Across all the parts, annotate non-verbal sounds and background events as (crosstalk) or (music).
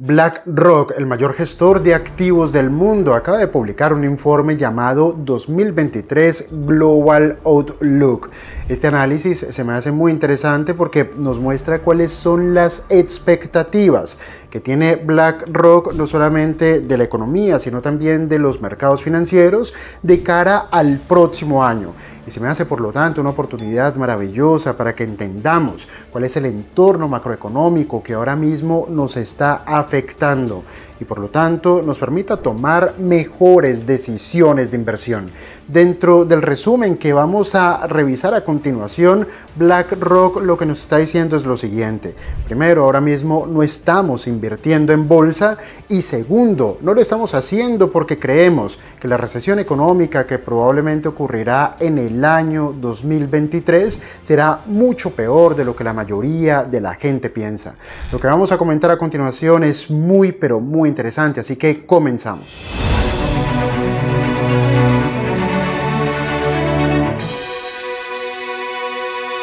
BlackRock, el mayor gestor de activos del mundo, acaba de publicar un informe llamado 2023 Global Outlook. Este análisis se me hace muy interesante porque nos muestra cuáles son las expectativas que tiene BlackRock no solamente de la economía, sino también de los mercados financieros de cara al próximo año. Y se me hace, por lo tanto, una oportunidad maravillosa para que entendamos cuál es el entorno macroeconómico que ahora mismo nos está afectando y por lo tanto nos permita tomar mejores decisiones de inversión. Dentro del resumen que vamos a revisar a continuación, BlackRock lo que nos está diciendo es lo siguiente. Primero, ahora mismo no estamos invirtiendo en bolsa y segundo, no lo estamos haciendo porque creemos que la recesión económica que probablemente ocurrirá en el año 2023 será mucho peor de lo que la mayoría de la gente piensa. Lo que vamos a comentar a continuación es muy pero muy interesante, así que comenzamos.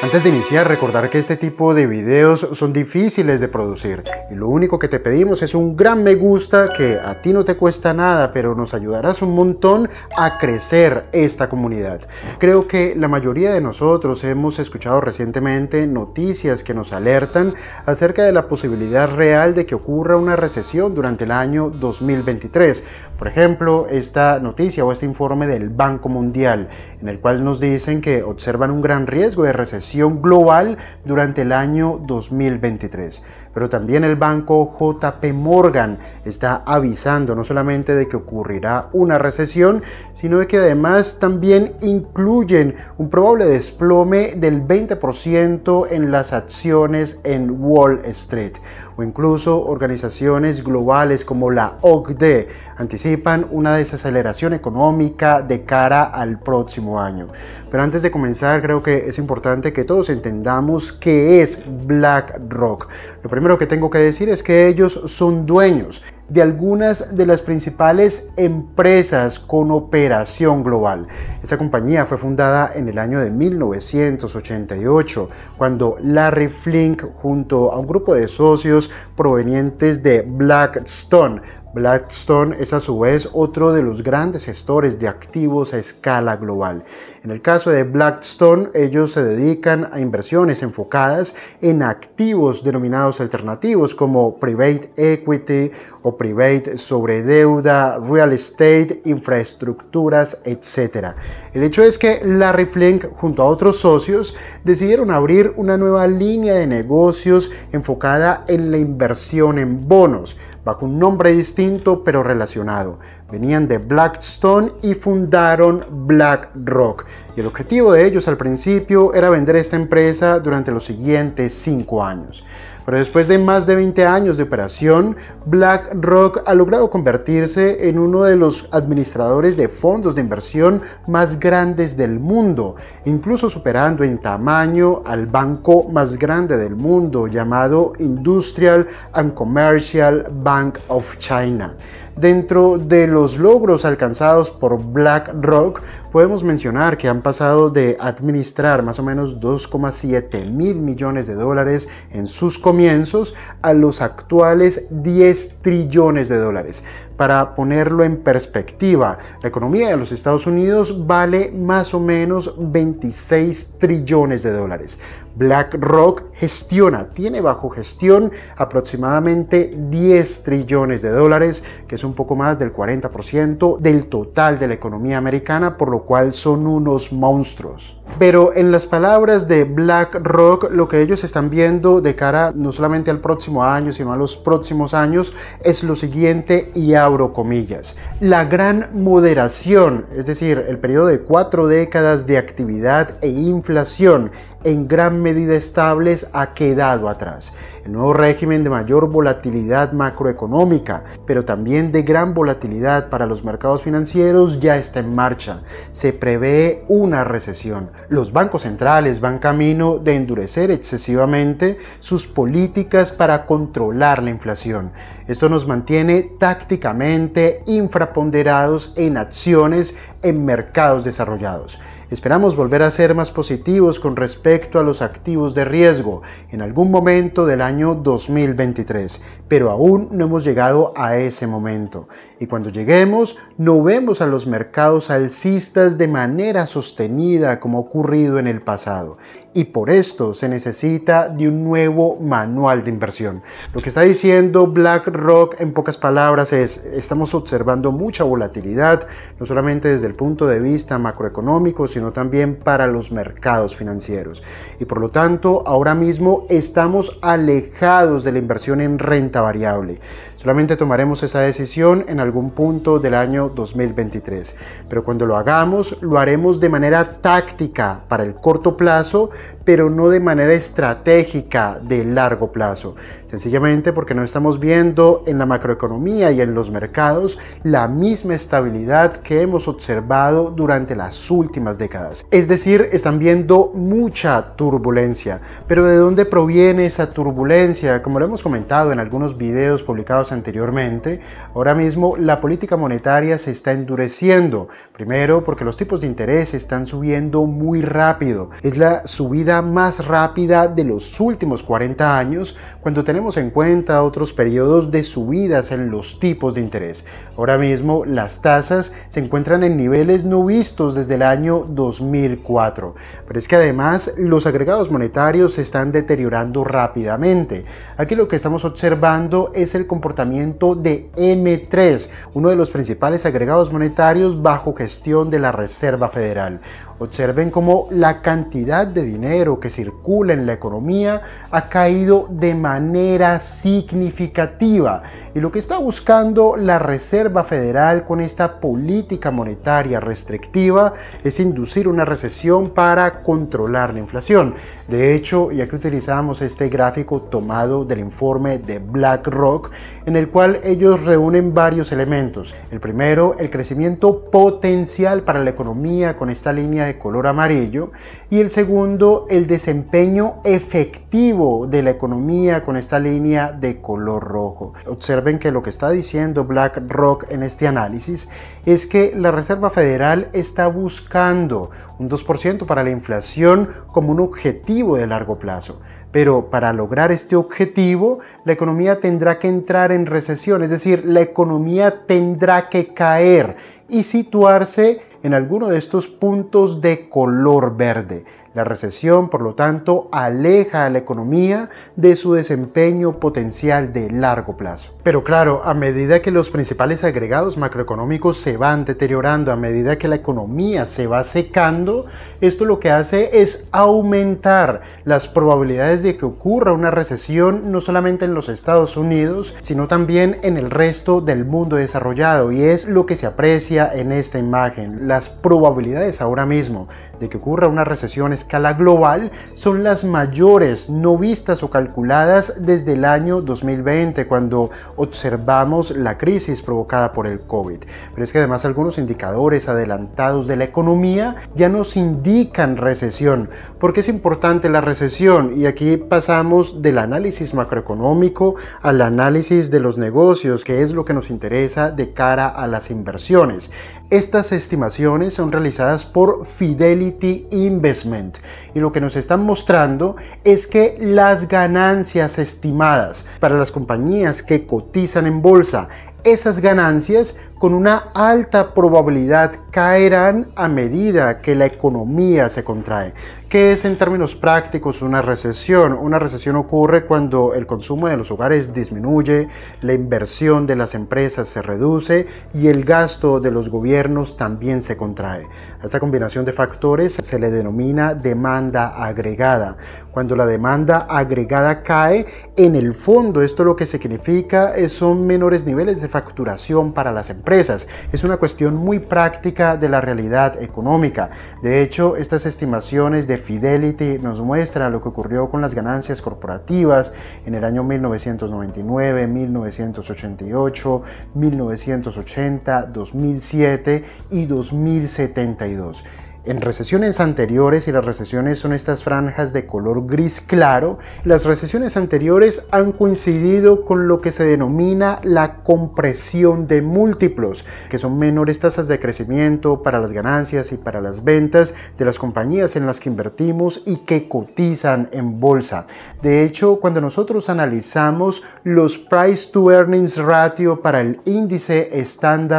Antes de iniciar, recordar que este tipo de videos son difíciles de producir y lo único que te pedimos es un gran me gusta que a ti no te cuesta nada, pero nos ayudarás un montón a crecer esta comunidad. Creo que la mayoría de nosotros hemos escuchado recientemente noticias que nos alertan acerca de la posibilidad real de que ocurra una recesión durante el año 2023. Por ejemplo, esta noticia o este informe del Banco Mundial, en el cual nos dicen que observan un gran riesgo de recesión global durante el año 2023 pero también el banco JP Morgan está avisando no solamente de que ocurrirá una recesión, sino de que además también incluyen un probable desplome del 20% en las acciones en Wall Street o incluso organizaciones globales como la OCDE anticipan una desaceleración económica de cara al próximo año. Pero antes de comenzar creo que es importante que todos entendamos qué es BlackRock. Lo primero primero que tengo que decir es que ellos son dueños de algunas de las principales empresas con operación global. Esta compañía fue fundada en el año de 1988, cuando Larry Flink, junto a un grupo de socios provenientes de Blackstone, Blackstone es a su vez otro de los grandes gestores de activos a escala global. En el caso de Blackstone, ellos se dedican a inversiones enfocadas en activos denominados alternativos como private equity o private sobre deuda, real estate, infraestructuras, etc. El hecho es que Larry Flink junto a otros socios decidieron abrir una nueva línea de negocios enfocada en la inversión en bonos, bajo un nombre distinto pero relacionado. Venían de Blackstone y fundaron BlackRock. Y el objetivo de ellos al principio era vender esta empresa durante los siguientes 5 años. Pero después de más de 20 años de operación, BlackRock ha logrado convertirse en uno de los administradores de fondos de inversión más grandes del mundo, incluso superando en tamaño al banco más grande del mundo llamado Industrial and Commercial Bank of China. Dentro de los logros alcanzados por BlackRock, podemos mencionar que han pasado de administrar más o menos 2,7 mil millones de dólares en sus comienzos a los actuales 10 trillones de dólares para ponerlo en perspectiva, la economía de los Estados Unidos vale más o menos 26 trillones de dólares. BlackRock gestiona, tiene bajo gestión aproximadamente 10 trillones de dólares, que es un poco más del 40% del total de la economía americana, por lo cual son unos monstruos. Pero en las palabras de BlackRock, lo que ellos están viendo de cara no solamente al próximo año, sino a los próximos años, es lo siguiente y comillas, la gran moderación, es decir, el periodo de cuatro décadas de actividad e inflación en gran medida estables ha quedado atrás el nuevo régimen de mayor volatilidad macroeconómica, pero también de gran volatilidad para los mercados financieros ya está en marcha. Se prevé una recesión. Los bancos centrales van camino de endurecer excesivamente sus políticas para controlar la inflación. Esto nos mantiene tácticamente infraponderados en acciones en mercados desarrollados. Esperamos volver a ser más positivos con respecto a los activos de riesgo en algún momento del año 2023, pero aún no hemos llegado a ese momento. Y cuando lleguemos, no vemos a los mercados alcistas de manera sostenida como ha ocurrido en el pasado y por esto se necesita de un nuevo manual de inversión. Lo que está diciendo BlackRock en pocas palabras es, estamos observando mucha volatilidad, no solamente desde el punto de vista macroeconómico, sino también para los mercados financieros. Y por lo tanto, ahora mismo estamos alejados de la inversión en renta variable. Solamente tomaremos esa decisión en algún punto del año 2023. Pero cuando lo hagamos, lo haremos de manera táctica para el corto plazo, pero no de manera estratégica de largo plazo. Sencillamente porque no estamos viendo en la macroeconomía y en los mercados la misma estabilidad que hemos observado durante las últimas décadas. Es decir, están viendo mucha turbulencia. Pero ¿de dónde proviene esa turbulencia? Como lo hemos comentado en algunos videos publicados anteriormente, ahora mismo la política monetaria se está endureciendo. Primero, porque los tipos de interés están subiendo muy rápido. Es la subida más rápida de los últimos 40 años cuando tenemos en cuenta otros periodos de subidas en los tipos de interés. Ahora mismo las tasas se encuentran en niveles no vistos desde el año 2004. Pero es que además los agregados monetarios se están deteriorando rápidamente. Aquí lo que estamos observando es el comportamiento de M3, uno de los principales agregados monetarios bajo gestión de la Reserva Federal. Observen cómo la cantidad de dinero que circula en la economía ha caído de manera significativa y lo que está buscando la Reserva Federal con esta política monetaria restrictiva es inducir una recesión para controlar la inflación. De hecho, ya que utilizamos este gráfico tomado del informe de BlackRock, en el cual ellos reúnen varios elementos. El primero, el crecimiento potencial para la economía con esta línea de color amarillo, y el segundo, el desempeño efectivo de la economía con esta línea de color rojo. Observen que lo que está diciendo BlackRock en este análisis es que la Reserva Federal está buscando un 2% para la inflación como un objetivo de largo plazo. Pero para lograr este objetivo, la economía tendrá que entrar en recesión, es decir, la economía tendrá que caer y situarse en alguno de estos puntos de color verde. La recesión, por lo tanto, aleja a la economía de su desempeño potencial de largo plazo. Pero claro, a medida que los principales agregados macroeconómicos se van deteriorando, a medida que la economía se va secando, esto lo que hace es aumentar las probabilidades de que ocurra una recesión no solamente en los Estados Unidos, sino también en el resto del mundo desarrollado. Y es lo que se aprecia en esta imagen. Las probabilidades ahora mismo de que ocurra una recesión es escala global son las mayores no vistas o calculadas desde el año 2020 cuando observamos la crisis provocada por el COVID. Pero es que además algunos indicadores adelantados de la economía ya nos indican recesión. porque es importante la recesión? Y aquí pasamos del análisis macroeconómico al análisis de los negocios, que es lo que nos interesa de cara a las inversiones. Estas estimaciones son realizadas por Fidelity Investment y lo que nos están mostrando es que las ganancias estimadas para las compañías que cotizan en bolsa, esas ganancias con una alta probabilidad caerán a medida que la economía se contrae. ¿Qué es en términos prácticos una recesión? Una recesión ocurre cuando el consumo de los hogares disminuye, la inversión de las empresas se reduce y el gasto de los gobiernos también se contrae. A esta combinación de factores se le denomina demanda agregada. Cuando la demanda agregada cae, en el fondo esto lo que significa son menores niveles de facturación para las empresas. Es una cuestión muy práctica de la realidad económica. De hecho, estas estimaciones de Fidelity nos muestran lo que ocurrió con las ganancias corporativas en el año 1999, 1988, 1980, 2007 y 2072 en recesiones anteriores, y las recesiones son estas franjas de color gris claro, las recesiones anteriores han coincidido con lo que se denomina la compresión de múltiplos, que son menores tasas de crecimiento para las ganancias y para las ventas de las compañías en las que invertimos y que cotizan en bolsa. De hecho, cuando nosotros analizamos los price to earnings ratio para el índice estándar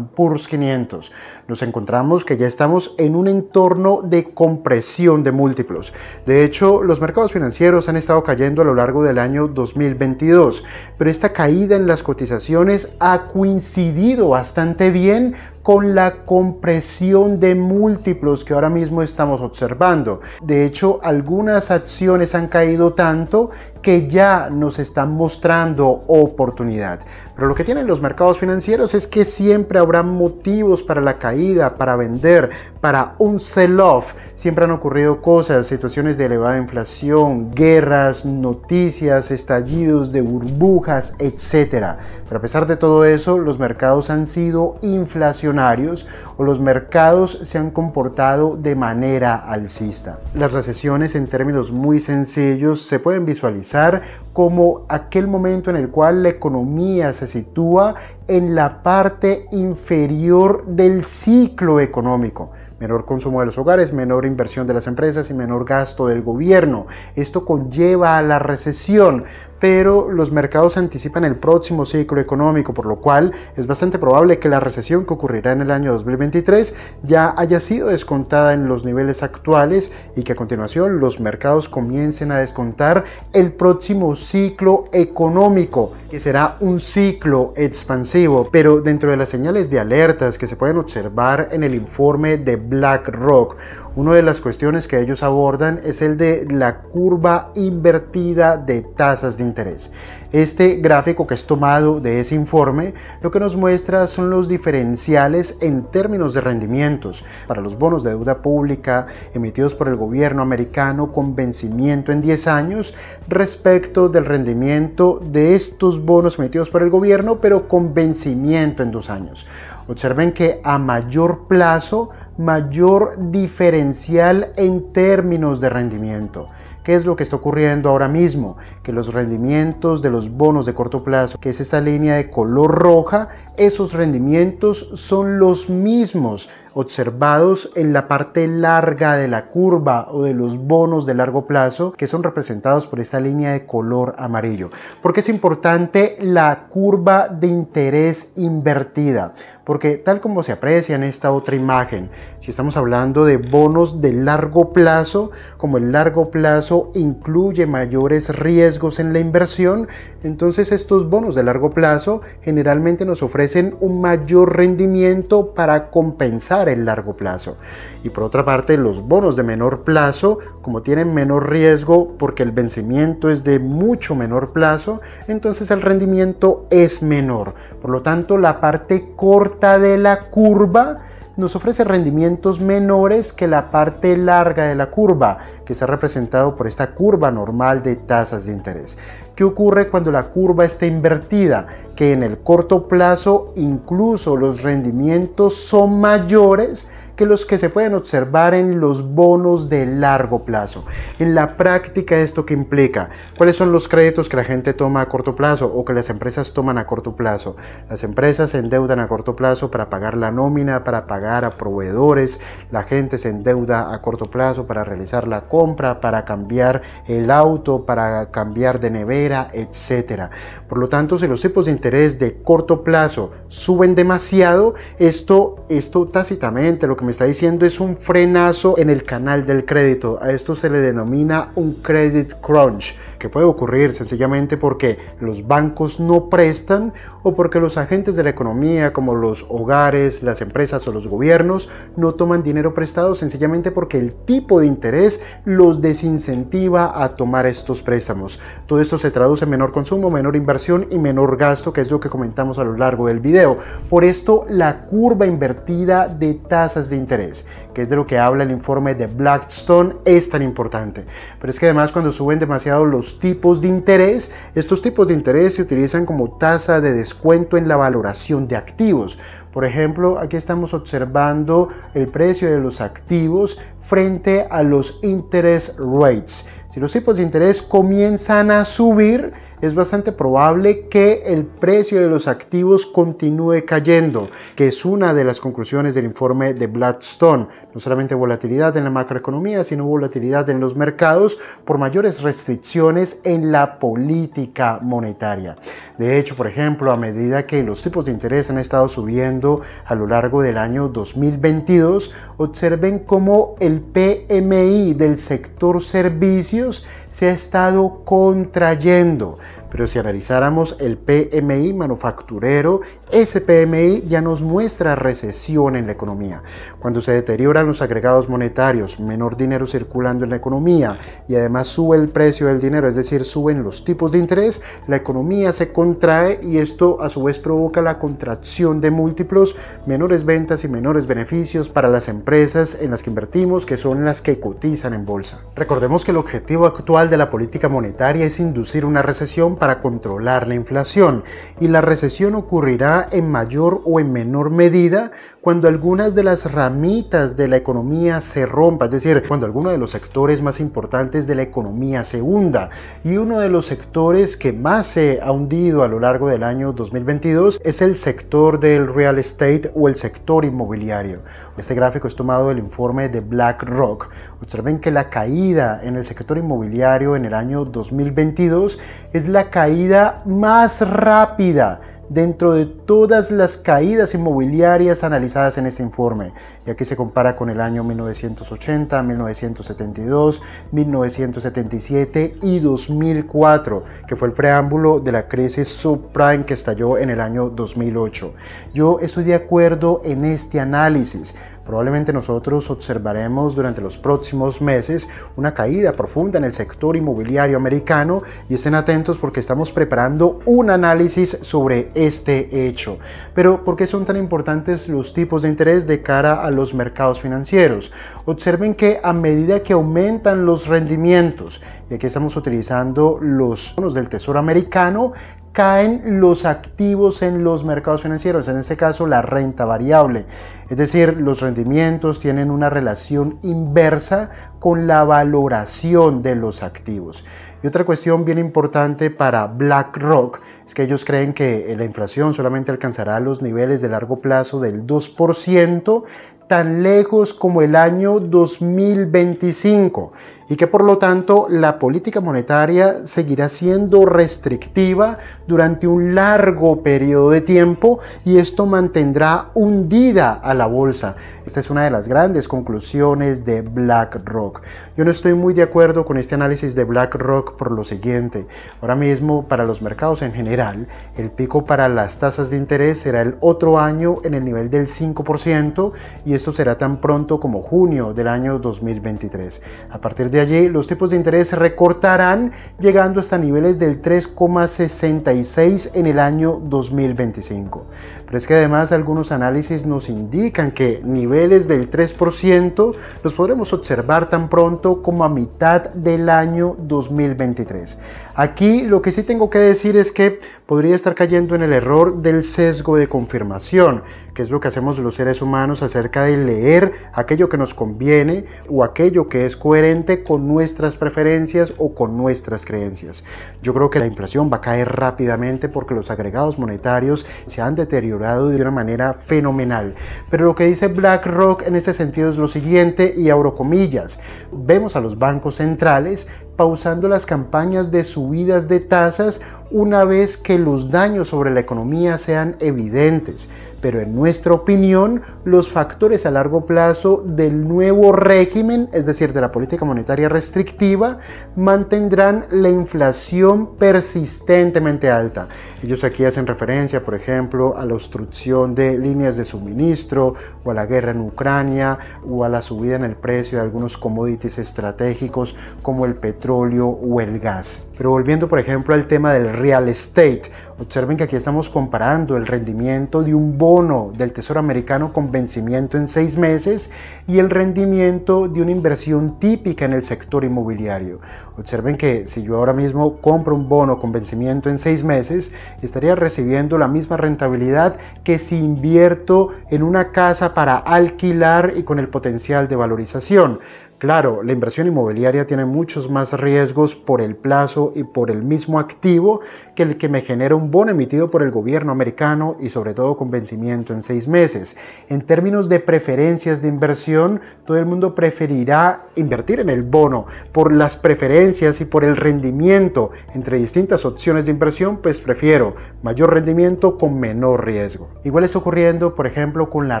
Poor's 500, nos encontramos que ya estamos en un entorno de compresión de múltiplos. De hecho, los mercados financieros han estado cayendo a lo largo del año 2022, pero esta caída en las cotizaciones ha coincidido bastante bien con la compresión de múltiplos que ahora mismo estamos observando. De hecho, algunas acciones han caído tanto que ya nos están mostrando oportunidad. Pero lo que tienen los mercados financieros es que siempre habrá motivos para la caída, para vender, para un sell-off. Siempre han ocurrido cosas, situaciones de elevada inflación, guerras, noticias, estallidos de burbujas, etc. Pero a pesar de todo eso, los mercados han sido inflacionarios o los mercados se han comportado de manera alcista. Las recesiones en términos muy sencillos se pueden visualizar como aquel momento en el cual la economía se sitúa en la parte inferior del ciclo económico. Menor consumo de los hogares, menor inversión de las empresas y menor gasto del gobierno. Esto conlleva a la recesión pero los mercados anticipan el próximo ciclo económico, por lo cual es bastante probable que la recesión que ocurrirá en el año 2023 ya haya sido descontada en los niveles actuales y que a continuación los mercados comiencen a descontar el próximo ciclo económico, que será un ciclo expansivo, pero dentro de las señales de alertas que se pueden observar en el informe de BlackRock, una de las cuestiones que ellos abordan es el de la curva invertida de tasas de interés. Este gráfico que es tomado de ese informe lo que nos muestra son los diferenciales en términos de rendimientos para los bonos de deuda pública emitidos por el gobierno americano con vencimiento en 10 años respecto del rendimiento de estos bonos emitidos por el gobierno pero con vencimiento en 2 años. Observen que a mayor plazo, mayor diferencial en términos de rendimiento. ¿Qué es lo que está ocurriendo ahora mismo? Que los rendimientos de los bonos de corto plazo, que es esta línea de color roja, esos rendimientos son los mismos observados en la parte larga de la curva o de los bonos de largo plazo que son representados por esta línea de color amarillo. porque es importante la curva de interés invertida? Porque tal como se aprecia en esta otra imagen, si estamos hablando de bonos de largo plazo, como el largo plazo incluye mayores riesgos en la inversión, entonces estos bonos de largo plazo generalmente nos ofrecen un mayor rendimiento para compensar el largo plazo. Y por otra parte, los bonos de menor plazo, como tienen menor riesgo porque el vencimiento es de mucho menor plazo, entonces el rendimiento es menor. Por lo tanto, la parte corta de la curva nos ofrece rendimientos menores que la parte larga de la curva, que está representado por esta curva normal de tasas de interés. ¿Qué ocurre cuando la curva está invertida? Que en el corto plazo incluso los rendimientos son mayores que los que se pueden observar en los bonos de largo plazo. En la práctica, ¿esto qué implica? ¿Cuáles son los créditos que la gente toma a corto plazo o que las empresas toman a corto plazo? Las empresas se endeudan a corto plazo para pagar la nómina, para pagar a proveedores, la gente se endeuda a corto plazo para realizar la compra, para cambiar el auto, para cambiar de nevera, etc. Por lo tanto, si los tipos de interés de corto plazo suben demasiado, esto, esto tácitamente lo que me está diciendo es un frenazo en el canal del crédito. A esto se le denomina un credit crunch, que puede ocurrir sencillamente porque los bancos no prestan o porque los agentes de la economía, como los hogares, las empresas o los gobiernos, no toman dinero prestado sencillamente porque el tipo de interés los desincentiva a tomar estos préstamos. Todo esto se traduce en menor consumo, menor inversión y menor gasto, que es lo que comentamos a lo largo del video. Por esto, la curva invertida de tasas de interés, que es de lo que habla el informe de Blackstone, es tan importante. Pero es que además cuando suben demasiado los tipos de interés, estos tipos de interés se utilizan como tasa de descuento en la valoración de activos. Por ejemplo, aquí estamos observando el precio de los activos frente a los interest rates. Si los tipos de interés comienzan a subir, es bastante probable que el precio de los activos continúe cayendo, que es una de las conclusiones del informe de Blackstone. No solamente volatilidad en la macroeconomía, sino volatilidad en los mercados por mayores restricciones en la política monetaria. De hecho, por ejemplo, a medida que los tipos de interés han estado subiendo a lo largo del año 2022, observen cómo el PMI del sector servicios se ha estado contrayendo. Pero si analizáramos el PMI manufacturero, ese PMI ya nos muestra recesión en la economía. Cuando se deterioran los agregados monetarios, menor dinero circulando en la economía y además sube el precio del dinero, es decir, suben los tipos de interés, la economía se contrae y esto a su vez provoca la contracción de múltiplos, menores ventas y menores beneficios para las empresas en las que invertimos, que son las que cotizan en bolsa. Recordemos que el objetivo actual de la política monetaria es inducir una recesión para controlar la inflación y la recesión ocurrirá en mayor o en menor medida cuando algunas de las ramitas de la economía se rompa, es decir, cuando alguno de los sectores más importantes de la economía se hunda. Y uno de los sectores que más se ha hundido a lo largo del año 2022 es el sector del real estate o el sector inmobiliario. Este gráfico es tomado del informe de BlackRock. Observen que la caída en el sector inmobiliario en el año 2022 es la caída más rápida dentro de todas las caídas inmobiliarias analizadas en este informe, ya que se compara con el año 1980, 1972, 1977 y 2004, que fue el preámbulo de la crisis subprime que estalló en el año 2008. Yo estoy de acuerdo en este análisis, Probablemente nosotros observaremos durante los próximos meses una caída profunda en el sector inmobiliario americano y estén atentos porque estamos preparando un análisis sobre este hecho. Pero, ¿por qué son tan importantes los tipos de interés de cara a los mercados financieros? Observen que a medida que aumentan los rendimientos, y aquí estamos utilizando los bonos del Tesoro americano, caen los activos en los mercados financieros, en este caso la renta variable. Es decir, los rendimientos tienen una relación inversa con la valoración de los activos. Y otra cuestión bien importante para BlackRock es que ellos creen que eh, la inflación solamente alcanzará los niveles de largo plazo del 2%, tan lejos como el año 2025 y que por lo tanto la política monetaria seguirá siendo restrictiva durante un largo periodo de tiempo y esto mantendrá hundida a la bolsa. Esta es una de las grandes conclusiones de BlackRock. Yo no estoy muy de acuerdo con este análisis de BlackRock por lo siguiente. Ahora mismo para los mercados en general, el pico para las tasas de interés será el otro año en el nivel del 5% y esto será tan pronto como junio del año 2023. A partir de allí, los tipos de interés recortarán llegando hasta niveles del 3,66 en el año 2025. Pero es que además algunos análisis nos indican que niveles del 3% los podremos observar tan pronto como a mitad del año 2020 23. Aquí lo que sí tengo que decir es que podría estar cayendo en el error del sesgo de confirmación, que es lo que hacemos los seres humanos acerca de leer aquello que nos conviene o aquello que es coherente con nuestras preferencias o con nuestras creencias. Yo creo que la inflación va a caer rápidamente porque los agregados monetarios se han deteriorado de una manera fenomenal. Pero lo que dice BlackRock en este sentido es lo siguiente, y abro comillas, vemos a los bancos centrales pausando las campañas de su subidas de tasas una vez que los daños sobre la economía sean evidentes, pero en nuestra opinión los factores a largo plazo del nuevo régimen, es decir, de la política monetaria restrictiva, mantendrán la inflación persistentemente alta. Ellos aquí hacen referencia, por ejemplo, a la obstrucción de líneas de suministro o a la guerra en Ucrania o a la subida en el precio de algunos commodities estratégicos como el petróleo o el gas. Pero volviendo, por ejemplo, al tema del real estate, observen que aquí estamos comparando el rendimiento de un bono del Tesoro americano con vencimiento en seis meses y el rendimiento de una inversión típica en el sector inmobiliario. Observen que si yo ahora mismo compro un bono con vencimiento en seis meses, estaría recibiendo la misma rentabilidad que si invierto en una casa para alquilar y con el potencial de valorización. Claro, la inversión inmobiliaria tiene muchos más riesgos por el plazo y por el mismo activo que el que me genera un bono emitido por el gobierno americano y sobre todo con vencimiento en seis meses. En términos de preferencias de inversión, todo el mundo preferirá invertir en el bono por las preferencias y por el rendimiento. Entre distintas opciones de inversión, pues prefiero mayor rendimiento con menor riesgo. Igual es ocurriendo, por ejemplo, con la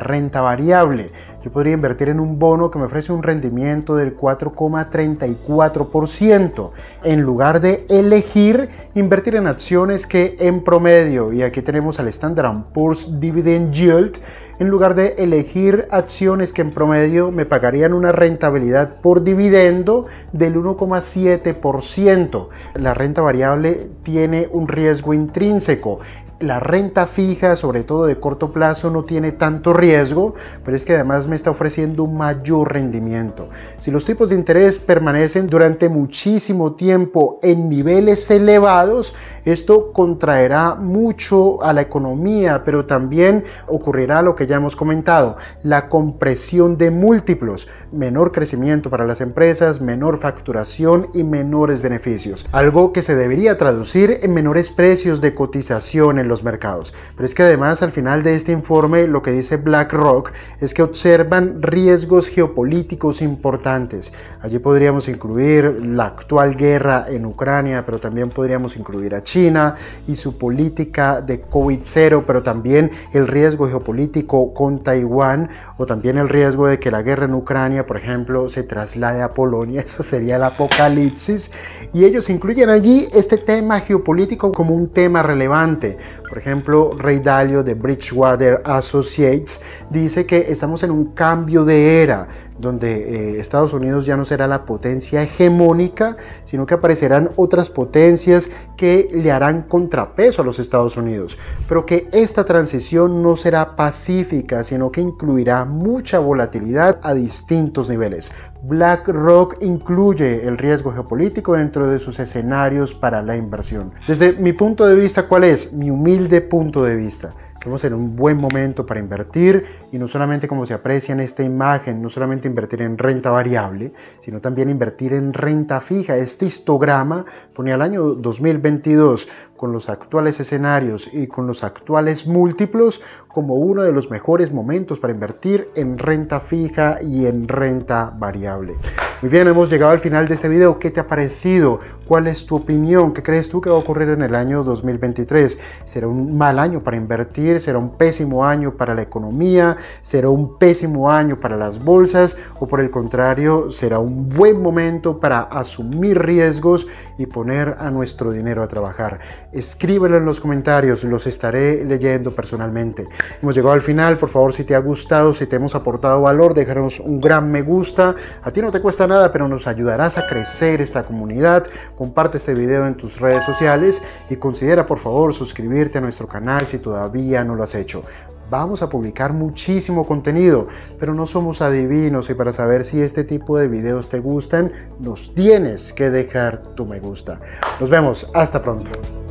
renta variable. Yo podría invertir en un bono que me ofrece un rendimiento del 4,34% en lugar de elegir invertir en acciones que en promedio, y aquí tenemos al Standard Poor's Dividend Yield, en lugar de elegir acciones que en promedio me pagarían una rentabilidad por dividendo del 1,7%. La renta variable tiene un riesgo intrínseco la renta fija, sobre todo de corto plazo, no tiene tanto riesgo, pero es que además me está ofreciendo un mayor rendimiento. Si los tipos de interés permanecen durante muchísimo tiempo en niveles elevados, esto contraerá mucho a la economía, pero también ocurrirá lo que ya hemos comentado, la compresión de múltiplos, menor crecimiento para las empresas, menor facturación y menores beneficios, algo que se debería traducir en menores precios de cotización en los mercados. Pero es que además al final de este informe lo que dice BlackRock es que observan riesgos geopolíticos importantes. Allí podríamos incluir la actual guerra en Ucrania, pero también podríamos incluir a China y su política de COVID-0, pero también el riesgo geopolítico con Taiwán o también el riesgo de que la guerra en Ucrania, por ejemplo, se traslade a Polonia. (laughs) Eso sería el apocalipsis. Y ellos incluyen allí este tema geopolítico como un tema relevante por ejemplo, Ray Dalio de Bridgewater Associates dice que estamos en un cambio de era, donde eh, Estados Unidos ya no será la potencia hegemónica, sino que aparecerán otras potencias que le harán contrapeso a los Estados Unidos, pero que esta transición no será pacífica, sino que incluirá mucha volatilidad a distintos niveles. BlackRock incluye el riesgo geopolítico dentro de sus escenarios para la inversión. Desde mi punto de vista, ¿cuál es? Mi humilde punto de vista. Estamos en un buen momento para invertir y no solamente como se aprecia en esta imagen, no solamente invertir en renta variable, sino también invertir en renta fija. Este histograma pone al año 2022 con los actuales escenarios y con los actuales múltiplos como uno de los mejores momentos para invertir en renta fija y en renta variable. Muy bien, hemos llegado al final de este video. ¿Qué te ha parecido? ¿Cuál es tu opinión? ¿Qué crees tú que va a ocurrir en el año 2023? ¿Será un mal año para invertir? ¿Será un pésimo año para la economía? será un pésimo año para las bolsas o por el contrario será un buen momento para asumir riesgos y poner a nuestro dinero a trabajar. Escríbelo en los comentarios, los estaré leyendo personalmente. Hemos llegado al final, por favor si te ha gustado, si te hemos aportado valor, déjanos un gran me gusta. A ti no te cuesta nada, pero nos ayudarás a crecer esta comunidad. Comparte este video en tus redes sociales y considera por favor suscribirte a nuestro canal si todavía no lo has hecho vamos a publicar muchísimo contenido, pero no somos adivinos y para saber si este tipo de videos te gustan, nos tienes que dejar tu me gusta. Nos vemos, hasta pronto.